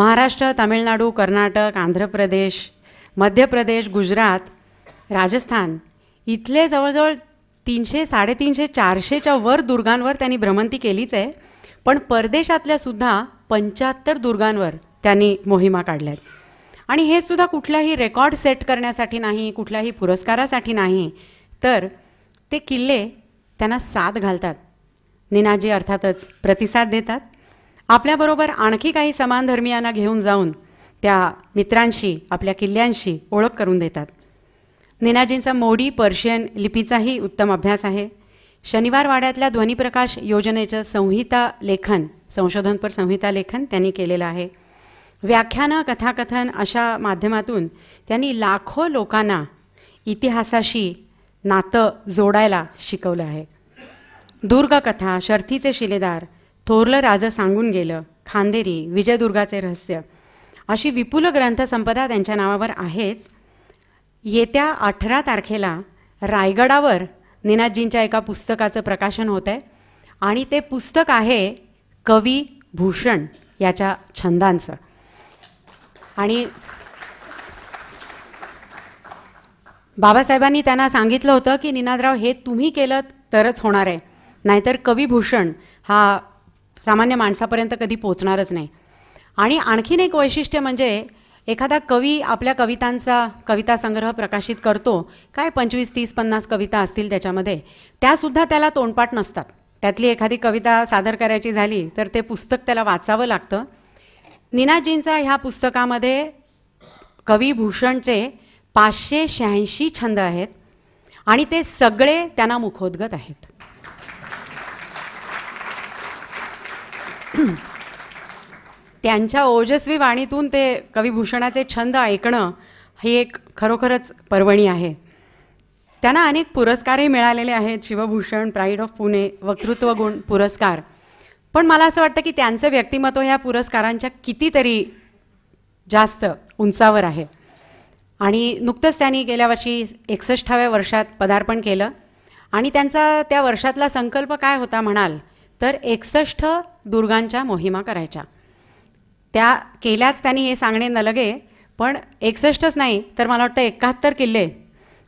महाराष्ट्र तमिळनाडू कर्नाटक आंध्र प्रदेश मध्य प्रदेश गुजरात राजस्थान इथले जवळजवळ तीनशे साडेतीनशे चारशेच्या वर दुर्गांवर त्यांनी भ्रमंती केलीच आहे पण परदेशातल्यासुद्धा पंच्याहत्तर दुर्गांवर त्यांनी मोहिमा काढल्या आहेत आणि हे सुद्धा कुठलाही रेकॉर्ड सेट करण्यासाठी नाही कुठल्याही पुरस्कारासाठी नाही तर ते किल्ले त्यांना साथ घालतात निनाजी अर्थातच प्रतिसाद देतात आपल्याबरोबर आणखी काही धर्मियांना घेऊन जाऊन त्या मित्रांशी आपल्या किल्ल्यांशी ओळख करून देतात नेनाजींचा मोडी पर्शियन लिपीचाही उत्तम अभ्यास आहे शनिवार वाड्यातल्या ध्वनिप्रकाश योजनेचं संहिता लेखन संशोधनपर संहिता लेखन त्यांनी केलेलं आहे व्याख्यानं कथाकथन अशा माध्यमातून त्यांनी लाखो लोकांना इतिहासाशी नातं जोडायला शिकवलं आहे दुर्गकथा शर्थीचे शिलेदार थोरलं राजं सांगून गेलं खांदेरी विजयदुर्गाचे रहस्य अशी विपुल ग्रंथसंपदा त्यांच्या नावावर आहेच येत्या अठरा तारखेला रायगडावर निनादजींच्या एका पुस्तकाचं प्रकाशन होतं आहे आणि ते पुस्तक आहे कवी भूषण याच्या छंदांचं आणि बाबासाहेबांनी त्यांना सांगितलं होतं की निनादराव हे तुम्ही केलं तरच होणार आहे नाहीतर भूषण हा सामान्य माणसापर्यंत कधी पोचणारच नाही आणि आणखीन एक वैशिष्ट्य म्हणजे एखादा कवी आपल्या कवितांचा कविता संग्रह प्रकाशित करतो काय पंचवीस तीस पन्नास कविता असतील त्याच्यामध्ये त्यासुद्धा त्याला तोंडपाठ नसतात त्यातली एखादी कविता सादर करायची झाली तर ते पुस्तक त्याला वाचावं लागतं निनाजींचा ह्या पुस्तकामध्ये कविभूषणचे पाचशे शहाऐंशी छंद आहेत आणि ते सगळे त्यांना मुखोद्गत आहेत त्यांच्या ओजस्वी वाणीतून ते कविभूषणाचे छंद ऐकणं ही एक खरोखरच पर्वणी आहे त्यांना अनेक पुरस्कारही मिळालेले आहेत शिवभूषण प्राईड ऑफ पुणे वक्तृत्व गुण पुरस्कार पण मला असं वाटतं की त्यांचं व्यक्तिमत्व ह्या पुरस्कारांच्या कितीतरी जास्त उंचावर आहे आणि नुकतंच त्यांनी गेल्या वर्षी एकसष्टाव्या वर्षात पदार्पण केलं आणि त्यांचा त्या वर्षातला संकल्प काय होता म्हणाल तर एकसष्ट दुर्गांच्या मोहिमा करायच्या त्या केल्याच त्यांनी हे सांगणे न लगे पण एकसष्टच नाही तर मला वाटतं एकाहत्तर किल्ले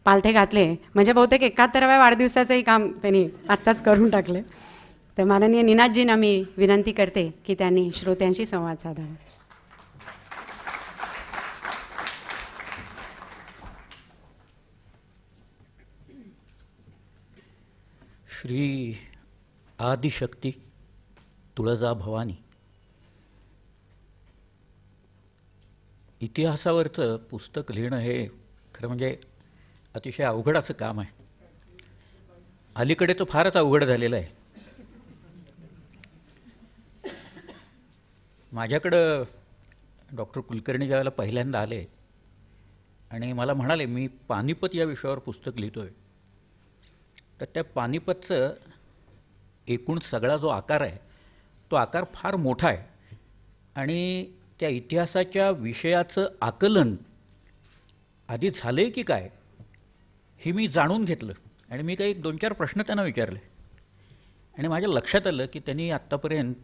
पालथे घातले म्हणजे बहुतेक एकाहत्तराव्या वाढदिवसाचंही काम त्यांनी आत्ताच करून टाकले तर माननीय निनादजींना मी विनंती करते की त्यांनी श्रोत्यांशी संवाद साधावा श्री आदिशक्ती तुळजा भवानी इतिहासावरचं पुस्तक लिहिणं हे खरं म्हणजे अतिशय अवघडाचं काम आहे अलीकडे तो फारच अवघड झालेलं आहे माझ्याकडं डॉक्टर कुलकर्णी ज्यावेळेला पहिल्यांदा आले आणि मला म्हणाले मी पानिपत या विषयावर पुस्तक लिहितो आहे तर त्या पानिपतचं एकूण सगळा जो आकार आहे तो आकार फार मोठा आहे आणि त्या इतिहासाच्या विषयाचं आकलन आधी झालं आहे की काय हे मी जाणून घेतलं आणि मी काही दोन चार प्रश्न त्यांना विचारले आणि माझ्या लक्षात आलं की त्यांनी आत्तापर्यंत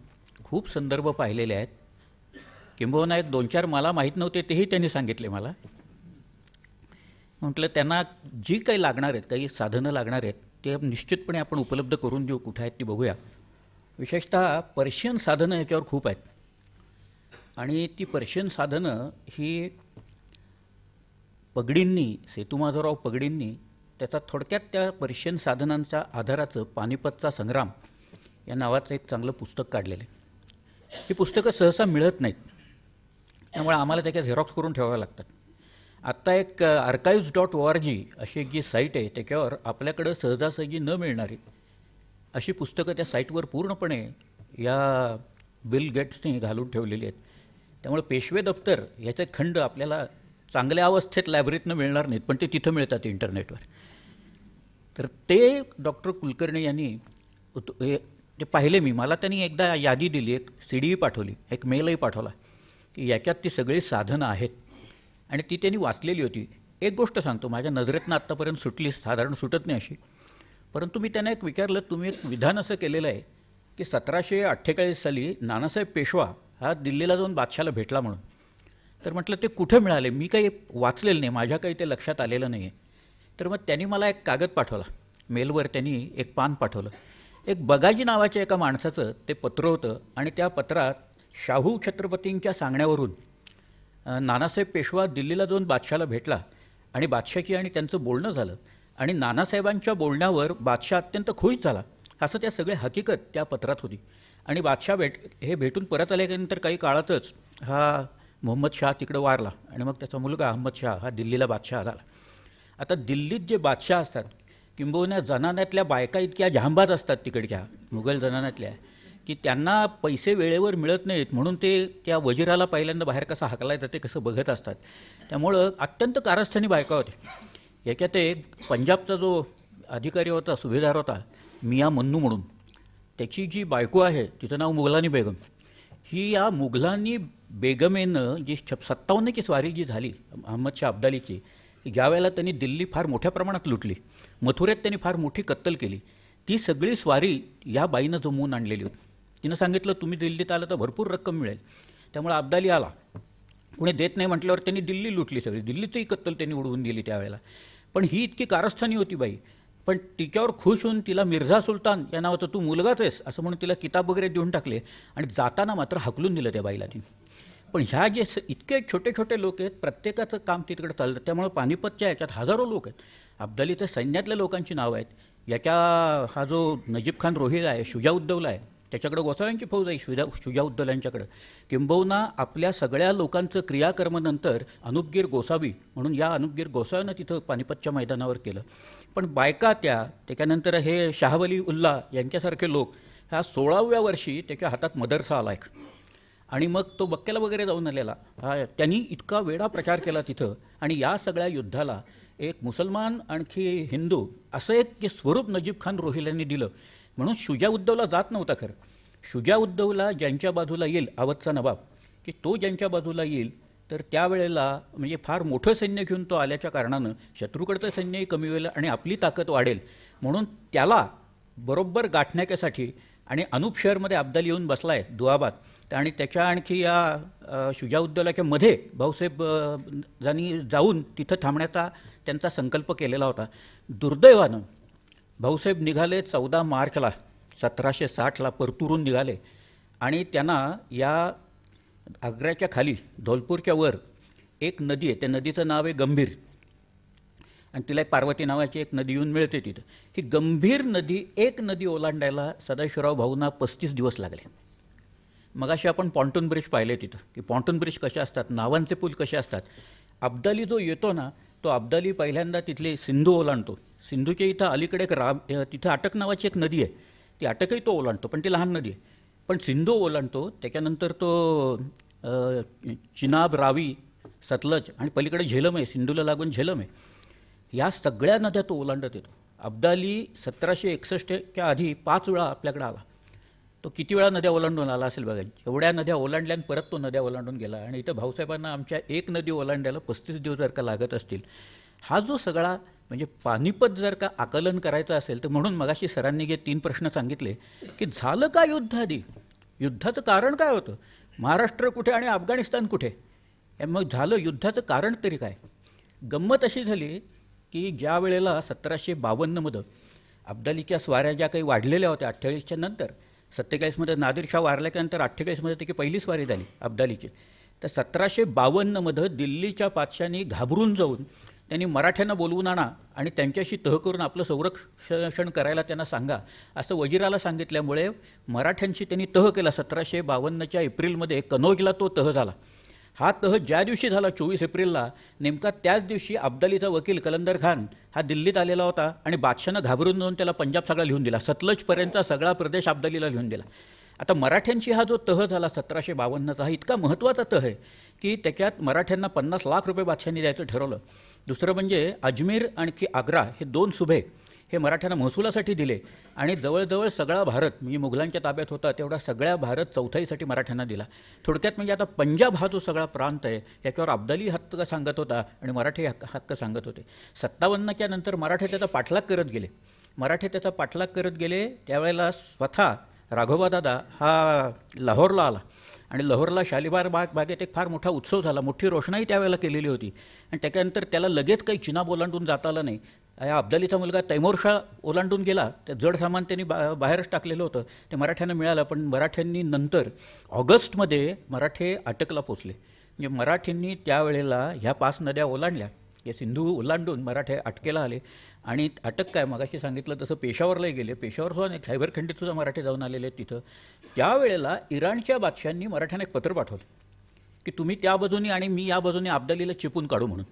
खूप संदर्भ पाहिलेले आहेत किंबहुना एक दोन चार मला माहीत नव्हते तेही त्यांनी सांगितले मला म्हटलं त्यांना जी काही लागणार आहेत काही साधनं लागणार आहेत ते निश्चितपणे आपण उपलब्ध करून देऊ कुठं आहेत ती बघूया विशेषतः पर्शियन साधनं याच्यावर खूप आहेत आणि ती पर्शियन साधनं ही पगडींनी सेतूमाधवराव पगडींनी त्याचा थोडक्यात त्या पर्शियन साधनांच्या आधाराचं पानिपतचा संग्राम या नावाचं एक चांगलं पुस्तक काढलेलं आहे ही पुस्तकं सहसा मिळत नाहीत त्यामुळे आम्हाला त्याच्या झेरॉक्स करून ठेवाव्या लागतात आत्ता एक archives dot O R G अशी एक जी साईट आहे त्याच्यावर आपल्याकडं सहजासहजी न मिळणारी अशी पुस्तकं त्या साईटवर पूर्णपणे या बिल गेट्सनी घालून ठेवलेली आहेत त्यामुळे पेशवे दफ्तर याचे खंड आपल्याला चांगल्या अवस्थेत लायब्ररीतनं मिळणार नाहीत पण ते तिथं मिळतात इंटरनेटवर तर ते डॉक्टर कुलकर्णी यांनी ते पाहिले मी मला त्यांनी एकदा यादी दिली एक सी डीही पाठवली एक मेलही पाठवला की याच्यात ती सगळी साधनं आहेत आणि ती त्यांनी वाचलेली होती एक गोष्ट सांगतो माझ्या नजरेतनं आत्तापर्यंत सुटली साधारण सुटत नाही अशी परंतु मी त्यांना एक विचारलं तुम्ही एक विधान असं केलेलं आहे की सतराशे अठ्ठेचाळीस साली नानासाहेब पेशवा हा दिल्लीला जाऊन बादशाला भेटला म्हणून तर म्हटलं ते कुठं मिळाले मी काही वाचलेलं नाही माझ्या काही ते लक्षात आलेलं नाही आहे तर मग त्यांनी मला एक कागद पाठवला मेलवर त्यांनी एक पान पाठवलं एक बगाजी नावाच्या एका माणसाचं ते पत्र होतं आणि त्या पत्रात शाहू छत्रपतींच्या सांगण्यावरून नानासाहेब पेशवा दिल्लीला जाऊन बादशाला भेटला आणि बादशाची आणि त्यांचं बोलणं झालं आणि नानासाहेबांच्या बोलण्यावर बादशाह अत्यंत खुश झाला असं त्या सगळ्या हकीकत त्या पत्रात होती आणि बादशाह भेट हे भेटून परत आल्यानंतर काही काळातच हा मोहम्मद शाह तिकडं वारला आणि मग त्याचा मुलगा अहमद शाह हा दिल्लीला बादशाह झाला आता दिल्लीत जे बादशाह असतात किंबहुना जनान्यातल्या बायका इतक्या जांबाज असतात तिकडच्या मुघल जनान्यातल्या की त्यांना पैसे वेळेवर मिळत नाहीत म्हणून ते त्या वजिराला पहिल्यांदा बाहेर कसा हाकला ते कसं बघत असतात त्यामुळं अत्यंत कारस्थानी बायका होत्या याच्यात एक पंजाबचा जो अधिकारी होता सुभेदार होता मिया मन्नू म्हणून त्याची जी बायको आहे तिचं नाव मुघलानी बेगम ही या मुघलांनी बेगमेनं जी छप सत्तावन्न की स्वारी जी झाली अहमदशा अब्दालीची ज्यावेळेला त्यांनी दिल्ली फार मोठ्या प्रमाणात लुटली मथुऱ्यात त्यांनी फार मोठी कत्तल केली ती सगळी स्वारी या बाईनं जमवून आणलेली होती तिनं सांगितलं तुम्ही दिल्लीत आलं तर भरपूर रक्कम मिळेल त्यामुळे अब्दाली आला कुणी देत नाही म्हटल्यावर त्यांनी दिल्ली लुटली सगळी दिल्लीचंही कत्तल त्यांनी उडवून दिली त्यावेळेला पण ही इतकी कारस्थानी होती बाई पण तिच्यावर खुश होऊन तिला मिर्झा सुलतान या नावाचं तू मुलगाच आहेस असं म्हणून तिला किताब वगैरे देऊन टाकले आणि जाताना मात्र हकलून दिलं त्या बाईला तिने पण ह्या जे इतके छोटे छोटे लोक आहेत प्रत्येकाचं काम तिकडे चाललं त्यामुळे पानिपतच्या याच्यात हजारो लोक आहेत अब्दालीच्या सैन्यातल्या लोकांची नावं आहेत याच्या हा जो नजीब खान रोहिला आहे शुजा उद्धवला आहे त्याच्याकडं गोसाव्यांची फौज आहे शुजा शुजाउद्दलांच्याकडं किंबहुना आपल्या सगळ्या लोकांचं क्रियाकर्मनंतर अनुपगीर गोसावी म्हणून या अनुपगीर गोसाव्यानं तिथं पानिपतच्या मैदानावर केलं पण बायका त्या त्याच्यानंतर हे शाहवली उल्ला यांच्यासारखे लोक ह्या सोळाव्या वर्षी त्याच्या हातात मदरसा आला एक आणि मग तो बक्क्याला वगैरे जाऊन आलेला हा त्यांनी इतका वेळा प्रचार केला तिथं आणि या सगळ्या युद्धाला एक मुसलमान आणखी हिंदू असं एक जे स्वरूप नजीब खान रोहिल्यांनी दिलं म्हणून शुजा उद्धवला जात नव्हता खरं शुजा उद्धवला ज्यांच्या बाजूला येईल आवतचा नवाब की तो ज्यांच्या बाजूला येईल तर त्यावेळेला म्हणजे फार मोठं सैन्य घेऊन तो आल्याच्या कारणानं शत्रूकडचं सैन्यही कमी होईल आणि आपली ताकद वाढेल म्हणून त्याला बरोबर गाठण्याच्यासाठी आणि अनूप शहरमध्ये अब्दाली येऊन बसला आहे दुआबाद आणि त्याच्या आणखी या शुजा शुजाउद्दौलाच्या मध्ये भाऊसाहेब जानी जाऊन तिथं थांबण्याचा त्यांचा संकल्प केलेला होता दुर्दैवानं भाऊसाहेब निघाले चौदा मार्चला सतराशे साठला परतुरून निघाले आणि त्यांना या आग्र्याच्या खाली धोलपूरच्या वर एक नदी आहे त्या नदीचं नाव आहे गंभीर आणि तिला एक पार्वती नावाची एक नदी येऊन मिळते तिथं ही गंभीर नदी एक नदी ओलांडायला सदाशिवराव भाऊंना पस्तीस दिवस लागले मगाशी आपण पॉन्टून ब्रिज पाहिले तिथं की पॉन्टून ब्रिज कसे असतात नावांचे पूल कसे असतात अब्दाली जो येतो ना तो अब्दाली पहिल्यांदा तिथले सिंधू ओलांडतो सिंधूच्या इथं अलीकडे एक राम तिथं अटक नावाची एक नदी आहे ती अटकही तो ओलांडतो पण ती लहान नदी आहे पण सिंधू ओलांडतो त्याच्यानंतर तो चिनाब रावी सतलज आणि पलीकडे झेलम आहे सिंधूला लागून झेलम आहे या सगळ्या नद्या तो ओलांडत येतो अब्दाली सतराशे एकसष्टच्या आधी पाच वेळा आपल्याकडे आला तो किती वेळा नद्या ओलांडून आला असेल बघा एवढ्या नद्या ओलांडल्यान परत तो नद्या ओलांडून गेला आणि इथं भाऊसाहेबांना आमच्या एक नदी ओलांडायला पस्तीस दिवस जर का लागत असतील हा जो सगळा म्हणजे पानिपत जर का आकलन करायचं असेल तर म्हणून मगाशी सरांनी जे तीन प्रश्न सांगितले की झालं का युद्ध आधी युद्धाचं कारण काय होतं महाराष्ट्र कुठे आणि अफगाणिस्तान कुठे मग झालं युद्धाचं कारण तरी काय गंमत अशी झाली की ज्या वेळेला सतराशे बावन्नमध्ये अब्दालीच्या स्वाऱ्या ज्या काही वाढलेल्या होत्या अठ्ठेचाळीसच्या नंतर सत्तेचाळीसमध्ये नादिरशाह वारल्याच्यानंतर अठ्ठेचाळीसमध्ये त्याची पहिली स्वारी झाली अब्दालीची तर सतराशे बावन्नमध्ये दिल्लीच्या पाचशांनी घाबरून जाऊन त्यांनी मराठ्यांना बोलवून आणा आणि त्यांच्याशी तह करून आपलं संरक्षण करायला त्यांना सांगा असं वजिराला सांगितल्यामुळे मराठ्यांशी त्यांनी तह केला सतराशे बावन्नच्या एप्रिलमध्ये कनौजला तो तह झाला हा तह ज्या दिवशी झाला चोवीस एप्रिलला नेमका त्याच दिवशी अब्दालीचा वकील कलंदर खान हा दिल्लीत आलेला होता आणि बादशानं घाबरून जाऊन त्याला पंजाब सगळा लिहून दिला सतलजपर्यंतचा सगळा प्रदेश अब्दालीला लिहून दिला आता मराठ्यांशी हा जो तह झाला सतराशे बावन्नचा हा इतका महत्त्वाचा तह आहे की त्याच्यात मराठ्यांना पन्नास लाख रुपये बादशांनी द्यायचं ठरवलं दुसरं म्हणजे अजमेर आणखी आग्रा हे दोन सुभे हे मराठ्यांना महसुलासाठी दिले आणि जवळजवळ सगळा भारत म्हणजे मुघलांच्या ताब्यात होता तेवढा सगळ्या भारत चौथाईसाठी मराठ्यांना दिला थोडक्यात म्हणजे आता पंजाब हा जो सगळा प्रांत आहे याच्यावर अब्दाली हक्क सांगत होता आणि मराठी हक्क हक्क सांगत होते सत्तावन्नच्या नंतर मराठे त्याचा पाठलाग करत गेले मराठे त्याचा पाठलाग करत गेले त्यावेळेला स्वतः राघोबा दादा हा लाहोरला आला आणि लाहोरला शालिबार बाग बागेत एक फार मोठा उत्सव झाला मोठी रोषणाई त्यावेळेला केलेली होती आणि त्याच्यानंतर त्याला लगेच काही चिनाब ओलांडून जाता आला नाही या अब्दालीचा मुलगा तैमोरशा ओलांडून गेला ते जड सामान त्यांनी बा बाहेरच टाकलेलं होतं ते मराठ्यांना मिळालं पण मराठ्यांनी नंतर ऑगस्टमध्ये मराठे अटकला पोचले म्हणजे मराठींनी त्यावेळेला ह्या पाच नद्या ओलांडल्या या सिंधू ओलांडून मराठे अटकेला आले आणि अटक काय मगाशी सांगितलं तसं पेशावरलाही गेले पेशावर सुद्धा नाही खैबर खंडीत सुद्धा जाऊन आलेले आहेत तिथं त्यावेळेला इराणच्या बादशांनी मराठ्यांना एक पत्र पाठवलं की तुम्ही त्या बाजूनी आणि मी या बाजूनी अब्दालीला चिपून काढू म्हणून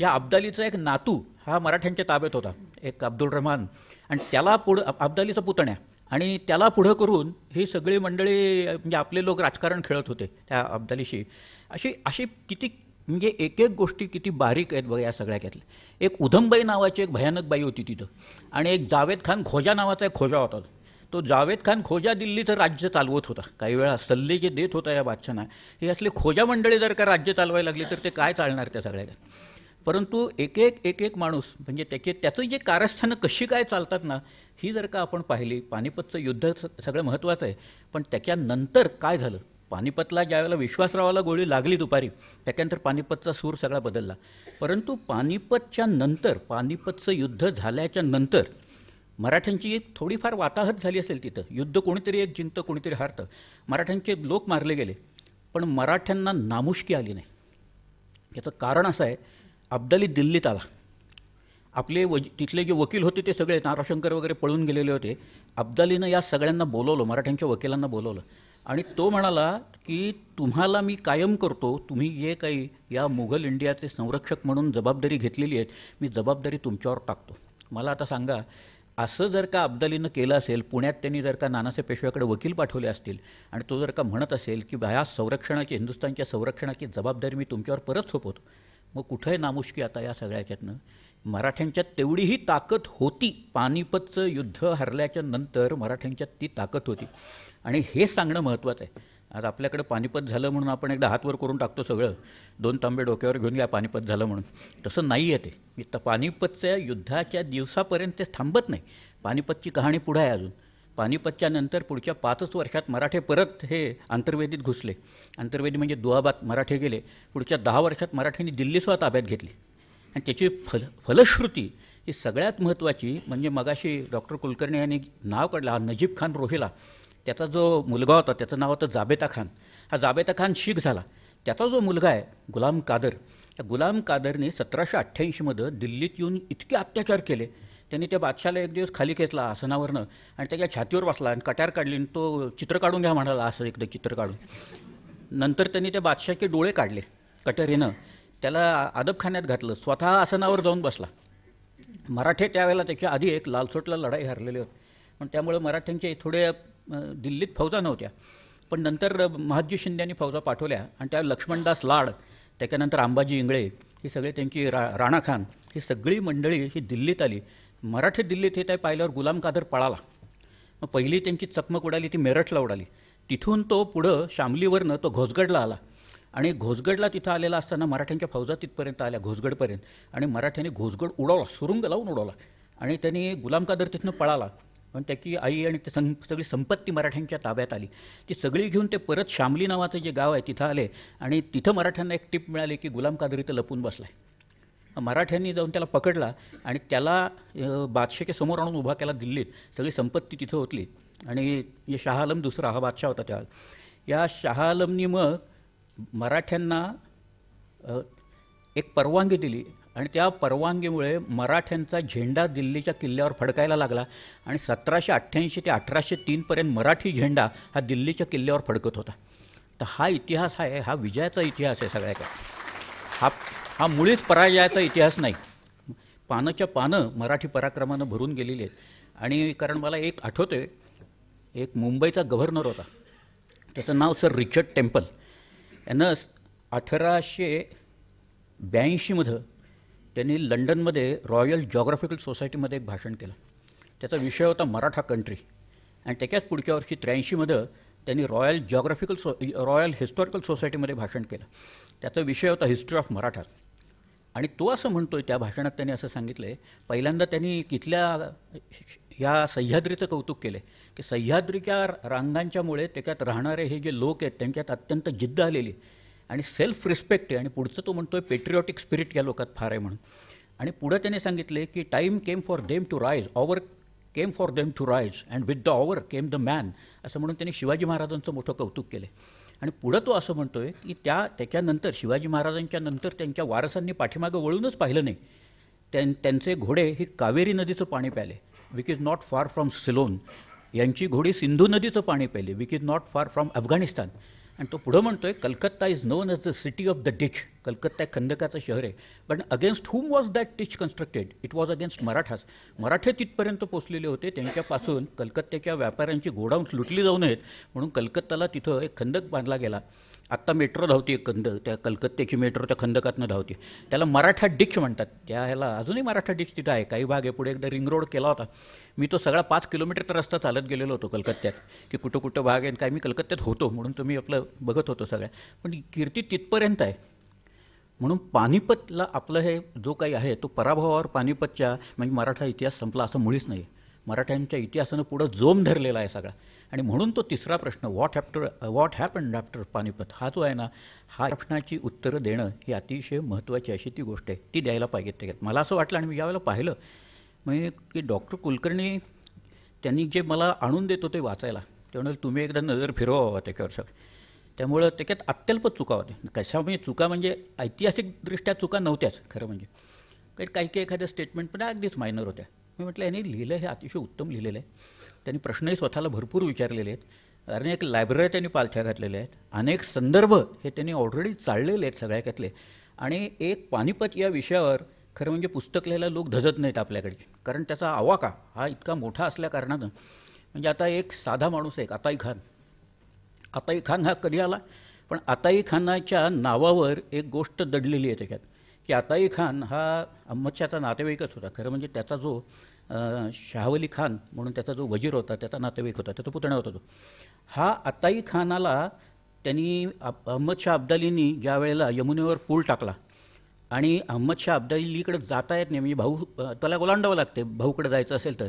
या अब्दालीचा एक नातू हा मराठ्यांच्या ताब्यात होता एक अब्दुल रहमान आणि त्याला पुढं अब्दालीचा पुतण्या आणि त्याला पुढं करून ही सगळी मंडळी म्हणजे आपले लोक राजकारण खेळत होते त्या अब्दालीशी अशी अशी किती म्हणजे एक एक गोष्टी किती बारीक आहेत बघा या त्यातल्या एक उधमबाई नावाची एक भयानक बाई होती तिथं आणि एक जावेद खान खोजा नावाचा एक खोजा होता तो जावेद खान खोजा तर राज्य चालवत होता काही वेळा सल्ले जे देत होता या बादशांना हे असले खोजा मंडळी जर का राज्य चालवायला लागली तर ते काय चालणार त्या सगळ्याला परंतु एक एक एक एक माणूस म्हणजे त्याचे त्याचं जे कारस्थानं कशी काय चालतात ना ही जर का आपण पाहिली पानिपतचं युद्ध सगळं महत्त्वाचं आहे पण त्याच्यानंतर काय झालं पानिपतला ज्यावेळेला विश्वासरावाला गोळी लागली दुपारी त्याच्यानंतर पानिपतचा सूर सगळा बदलला परंतु पानिपतच्या नंतर पानिपतचं युद्ध झाल्याच्या नंतर मराठ्यांची एक थोडीफार वाताहत झाली असेल तिथं युद्ध कोणीतरी एक जिंत कोणीतरी हारतं मराठ्यांचे लोक मारले गेले पण मराठ्यांना नामुष्की आली नाही याचं कारण असं आहे अब्दाली दिल्लीत आला आपले व तिथले जे वकील होते ते सगळे नाराशंकर वगैरे पळून गेलेले होते अब्दालीनं या सगळ्यांना बोलवलं मराठ्यांच्या वकिलांना बोलवलं आणि तो म्हणाला की तुम्हाला मी कायम करतो तुम्ही जे काही या मुघल इंडियाचे संरक्षक म्हणून जबाबदारी घेतलेली आहे मी जबाबदारी तुमच्यावर टाकतो मला आता सांगा असं जर का अब्दालीनं केलं असेल पुण्यात त्यांनी जर का नानासाहेब पेशव्याकडे वकील पाठवले असतील आणि तो जर का म्हणत असेल की या संरक्षणाची हिंदुस्थानच्या संरक्षणाची जबाबदारी मी तुमच्यावर परत सोपवतो मग कुठं नामुष्की आता या सगळ्याच्यातनं मराठ्यांच्यात तेवढीही ताकद होती पानिपतचं युद्ध हरल्याच्या नंतर मराठ्यांच्यात ती ताकद होती आणि हे सांगणं महत्त्वाचं आहे आज आपल्याकडे पानिपत झालं म्हणून आपण एकदा हातवर करून टाकतो सगळं दोन तांबे डोक्यावर घेऊन घ्या पानिपत झालं म्हणून तसं नाही आहे ते तर पानिपतच्या युद्धाच्या दिवसापर्यंत ते थांबत नाही पानिपतची कहाणी पुढं आहे अजून पानिपतच्या नंतर पुढच्या पाचच वर्षात मराठे परत हे आंतर्वेदीत घुसले आंतरवेदी म्हणजे दुआबात मराठे गेले पुढच्या दहा वर्षात मराठ्यांनी दिल्ली ताब्यात घेतली आणि त्याची फल फलश्रुती ही सगळ्यात महत्त्वाची म्हणजे मगाशी डॉक्टर कुलकर्णी यांनी नाव काढलं हा नजीब खान रोहिला त्याचा जो मुलगा होता त्याचं नाव होतं जाबेता खान हा जाबेता खान शीख झाला त्याचा जो मुलगा आहे गुलाम कादर त्या गुलाम कादरने सतराशे अठ्ठ्याऐंशीमध्ये दिल्लीत येऊन इतके अत्याचार केले त्यांनी त्या बादशाला एक दिवस खाली खेचला आसनावरनं आणि त्याच्या छातीवर बसला आणि कट्यार काढली आणि तो चित्र काढून घ्या म्हणाला असं एकदा चित्र काढून नंतर त्यांनी त्या बादशाहचे डोळे काढले कट्यारीनं त्याला अदबखान्यात घातलं स्वतः आसनावर जाऊन बसला मराठे त्यावेळेला त्याच्या आधी एक लालसोटला लढाई हरलेली होती पण त्यामुळे मराठ्यांचे थोडे दिल्लीत फौजा नव्हत्या पण नंतर महाजी यांनी फौजा पाठवल्या आणि त्या लक्ष्मणदास लाड त्याच्यानंतर अंबाजी इंगळे ही सगळे त्यांची रा राणा खान ही सगळी मंडळी ही दिल्लीत आली मराठी दिल्लीत हे त्या पाहिल्यावर गुलाम कादर पळाला मग पहिली त्यांची चकमक उडाली ती मेरठला उडाली तिथून तो पुढं शामलीवरनं तो घोसगडला आला आणि घोसगडला तिथं आलेला असताना मराठ्यांच्या फौजा तिथपर्यंत आल्या घोसगडपर्यंत आणि मराठ्यांनी घोसगड उडवला सुरुंग लावून उडवला आणि त्यांनी गुलाम कादर तिथनं पळाला पण त्याची आई आणि सं सगळी संपत्ती मराठ्यांच्या ताब्यात आली ती सगळी घेऊन ते परत शामली नावाचं जे गाव आहे तिथं आले आणि तिथं मराठ्यांना एक टिप मिळाली की गुलाम कादर इथं लपून बसला आहे मराठ्यांनी जाऊन त्याला पकडला आणि त्याला बादशाच्या समोर आणून उभा केला दिल्लीत सगळी संपत्ती तिथं होतली आणि शहा आलम दुसरा हा बादशाह होता त्या या शहा आलमनी मग मराठ्यांना एक परवानगी दिली आणि त्या परवानगीमुळे मराठ्यांचा झेंडा दिल्लीच्या किल्ल्यावर फडकायला लागला आणि सतराशे अठ्ठ्याऐंशी ते अठराशे तीनपर्यंत मराठी झेंडा हा दिल्लीच्या किल्ल्यावर फडकत होता तर हा इतिहास आहे हा विजयाचा इतिहास आहे सगळ्याचा हा हा मुळीच पराजयाचा इतिहास नाही पानच्या पानं मराठी पराक्रमानं भरून गेलेली आहेत आणि कारण मला एक आठवतं एक मुंबईचा गव्हर्नर होता त्याचं नाव सर रिचर्ड टेम्पल यानं अठराशे ब्याऐंशीमध्ये त्यांनी लंडनमध्ये रॉयल जॉग्राफिकल सोसायटीमध्ये एक भाषण केलं त्याचा विषय होता मराठा कंट्री आणि त्याच्याच पुढच्या वर्षी त्र्याऐंशीमध्ये त्यांनी royal geographical so royal historical सोसायटीमध्ये भाषण केलं त्याचा विषय होता हिस्ट्री ऑफ मराठा आणि तो असं म्हणतो आहे त्या भाषणात त्यांनी असं सांगितलं आहे पहिल्यांदा त्यांनी तिथल्या या सह्याद्रीचं कौतुक केलं की सह्याद्रीच्या रांगांच्यामुळे त्याच्यात राहणारे हे जे लोक आहेत त्यांच्यात अत्यंत जिद्द आलेली आणि सेल्फ रिस्पेक्ट आहे आणि पुढचं तो म्हणतो आहे स्पिरिट या लोकात फार आहे म्हणून आणि पुढं त्याने सांगितले की time came for them to rise hour came for them to rise and with the hour came the man असं म्हणून त्यांनी शिवाजी महाराजांचं मोठं कौतुक केलं आणि पुढं तो असं म्हणतो आहे की त्या त्याच्यानंतर शिवाजी महाराजांच्या नंतर त्यांच्या वारसांनी पाठीमागं वळूनच पाहिलं नाही त्यां त्यांचे घोडे हे कावेरी नदीचं पाणी प्याले which is not far from Ceylon यांची घोडी सिंधू नदीचं पाणी प्यायली which is not far from Afghanistan आणि तो पुढं म्हणतो आहे Calcutta is known as the city of the ditch Calcutta एक खंदकाचं शहर आहे पण against whom was that ditch constructed it was against Marathas मराठे तिथपर्यंत पोचलेले होते त्यांच्यापासून कलकत्त्याच्या व्यापाऱ्यांची गोडाऊन्स लुटली जाऊ नयेत म्हणून कलकत्ताला तिथं एक खंदक बांधला गेला आत्ता मेट्रो धावते कंद त्या कलकत्त्याची मेट्रो त्या खंदकातनं धावते त्याला मराठा डिक्ष म्हणतात त्या ह्याला अजूनही मराठा डिक्ष तिथं आहे काही भाग आहे पुढे एकदा रिंग रोड केला होता मी तो सगळा पाच किलोमीटरचा रस्ता चालत गेलेलो होतो कलकत्त्यात की कुठं कुठं भाग आहे काय मी कलकत्त्यात होतो म्हणून तुम्ही आपलं बघत होतो सगळ्या पण कीर्ती तिथपर्यंत आहे म्हणून पानिपतला आपलं हे जो काही आहे तो पराभवावर पानिपतच्या म्हणजे मराठा इतिहास संपला असं मुळीच नाही मराठ्यांच्या इतिहासानं पुढं जोम धरलेला आहे सगळा आणि म्हणून तो तिसरा प्रश्न what after what happen after Panipat हा जो आहे ना हा प्रश्नाची उत्तरं देणं ही अतिशय महत्त्वाची अशी ती गोष्ट आहे ती द्यायला पाहिजे त्याच्यात मला असं वाटलं आणि मी यावेळेला पाहिलं म्हणजे की डॉक्टर कुलकर्णी त्यांनी जे मला आणून देतो ते वाचायला त्यामुळे तुम्ही एकदा नजर फिरवा त्याच्यावर सगळं त्यामुळं त्याच्यात अत्यल्प चुका होते कशा म्हणजे चुका म्हणजे ऐतिहासिकदृष्ट्या चुका नव्हत्याच खरं म्हणजे काही काही एखाद्या स्टेटमेंट पण अगदीच मायनर होत्या मी म्हटलं यांनी लिहिलं हे अतिशय उत्तम लिहिलेलं आहे त्यांनी प्रश्नही स्वतःला भरपूर विचारलेले आहेत अनेक लायब्ररी त्यांनी पालथ्या घातलेल्या आहेत अनेक संदर्भ हे त्यांनी ऑलरेडी चाललेले आहेत सगळ्या घातले आणि एक पानिपत या विषयावर खरं म्हणजे पुस्तक लिहायला लोक धजत नाहीत आपल्याकडे कारण त्याचा आवाका हा इतका मोठा असल्याकारणानं म्हणजे आता एक साधा माणूस एक आताई खान आताई खान हा कधी आला पण आताई खानाच्या नावावर एक गोष्ट दडलेली आहे त्याच्यात की आताई खान हा अहमदशाचा नातेवाईकच होता खरं म्हणजे त्याचा जो शाहवली खान म्हणून त्याचा जो वजीर होता त्याचा नातेवाईक होता त्याचा पुतण्या होता तो हा आताई खानाला त्यांनी अहमदशाह अब्दालींनी ज्या वेळेला यमुनेवर पूल टाकला आणि अहमदशाह अब्दालीकडे जाता येत नाही म्हणजे भाऊ त्याला ओलांडावं लागते भाऊकडे जायचं असेल तर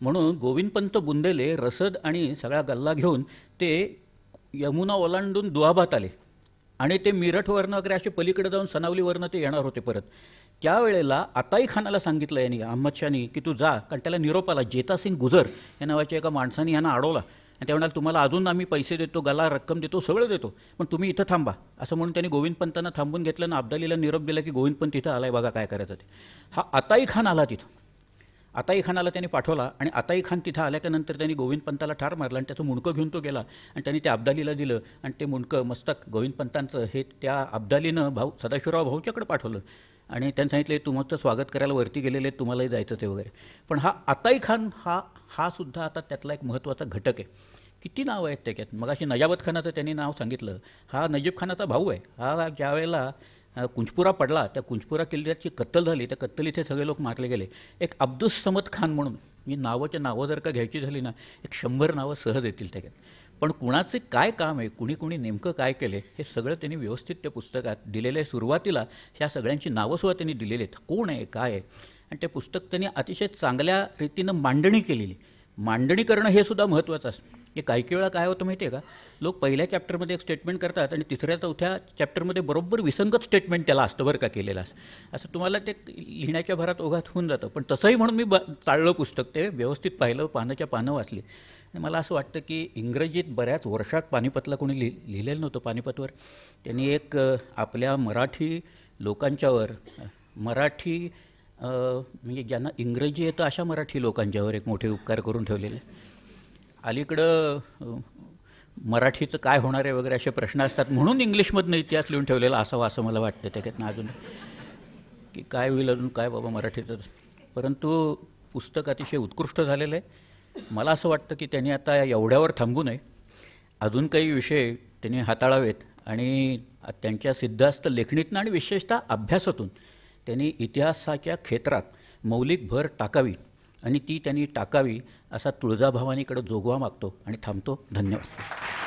म्हणून गोविंदपंत बुंदेले रसद आणि सगळा गल्ला घेऊन ते यमुना ओलांडून दुआबात आले आणि ते मिरठवरनं वगैरे असे पलीकडे जाऊन सनावलीवरनं ते येणार होते परत त्यावेळेला आताही खानाला सांगितलं यांनी अहमद की तू जा कारण त्याला निरोप आला जेतासिंग गुजर या नावाच्या एका माणसाने यांना अडवला आणि त्या म्हणाल तुम्हाला अजून आम्ही पैसे देतो गला रक्कम देतो सगळं देतो पण तुम्ही इथं थांबा असं म्हणून त्यांनी गोविंद पंतांना थांबून घेतलं आणि अब्दालीला निरोप दिला की गोविंद पंत तिथं आलाय बघा काय करायचं ते हा आताही खान आला तिथं आताई खानाला त्यांनी पाठवला आणि आताई खान तिथं आल्याच्यानंतर त्यांनी गोविंद पंताला ठार मारला आणि त्याचं मुणकं घेऊन तो गेला आणि त्यांनी ते अब्दालीला दिलं आणि ते मुणकं मस्तक गोविंद पंतांचं हे त्या अब्दालीनं भाऊ सदाशिवराव भाऊच्याकडे पाठवलं आणि त्यांनी सांगितले तुमचं स्वागत करायला वरती गेलेले तुम्हालाही जायचं ते वगैरे पण हा आताई खान हा हा सुद्धा आता त्यातला एक महत्त्वाचा घटक आहे किती नावं आहेत त्याच्यात मग अशी नजाबत खानाचं त्यांनी नाव सांगितलं हा नजीब खानाचा भाऊ आहे हा ज्या वेळेला कुंचपुरा पडला त्या कुंचपुरा किल्ल्याची कत्तल झाली त्या कत्तलीचे सगळे लोक मारले गेले एक अब्दुस समद खान म्हणून मी नावाच्या नावं जर का घ्यायची झाली ना एक शंभर नावं सहज येतील त्याच्यात पण कुणाचे काय काम आहे कुणी कुणी नेमकं काय केले हे सगळं त्यांनी व्यवस्थित त्या पुस्तकात दिलेलं आहे सुरुवातीला ह्या सगळ्यांची नावंसुद्धा त्यांनी दिलेली आहेत कोण आहे काय आहे आणि ते पुस्तक त्यांनी अतिशय चांगल्या रीतीनं मांडणी केलेली मांडणी करणं हे सुद्धा महत्त्वाचं असतं हे काही काही वेळा काय होतं माहिती आहे का लोक पहिल्या चॅप्टरमध्ये एक स्टेटमेंट करतात आणि तिसऱ्या चौथ्या चॅप्टरमध्ये बरोबर विसंगत स्टेटमेंट त्याला असतं बरं का केलेलं असतं असं तुम्हाला ते लिहिण्याच्या भरात ओघात होऊन जातं पण तसंही म्हणून मी ब चाललं पुस्तक ते व्यवस्थित पाहिलं पानाच्या पानं वाचली आणि मला असं वाटतं की इंग्रजीत बऱ्याच वर्षात पानिपतला कोणी लिहि लिहिलेलं नव्हतं पानिपतवर त्यांनी एक आपल्या मराठी लोकांच्यावर मराठी म्हणजे ज्यांना इंग्रजी येतं अशा मराठी लोकांच्यावर एक मोठे उपकार करून ठेवलेले अलीकडं मराठीचं काय होणार आहे वगैरे असे प्रश्न असतात म्हणून इंग्लिशमधनं इतिहास लिहून ठेवलेला असावा असं मला वाटतं त्याच्यातनं अजून की काय होईल अजून काय बाबा मराठीचं परंतु पुस्तक अतिशय उत्कृष्ट झालेलं आहे मला असं वाटतं की त्यांनी आता एवढ्यावर थांबू नये अजून काही विषय त्यांनी हाताळावेत आणि त्यांच्या सिद्धास्त लेखणीतनं आणि विशेषतः अभ्यासातून त्यांनी इतिहासाच्या क्षेत्रात मौलिक भर टाकावी आणि ती त्यांनी टाकावी असा तुळजाभवानीकडे जोगवा मागतो आणि थांबतो धन्यवाद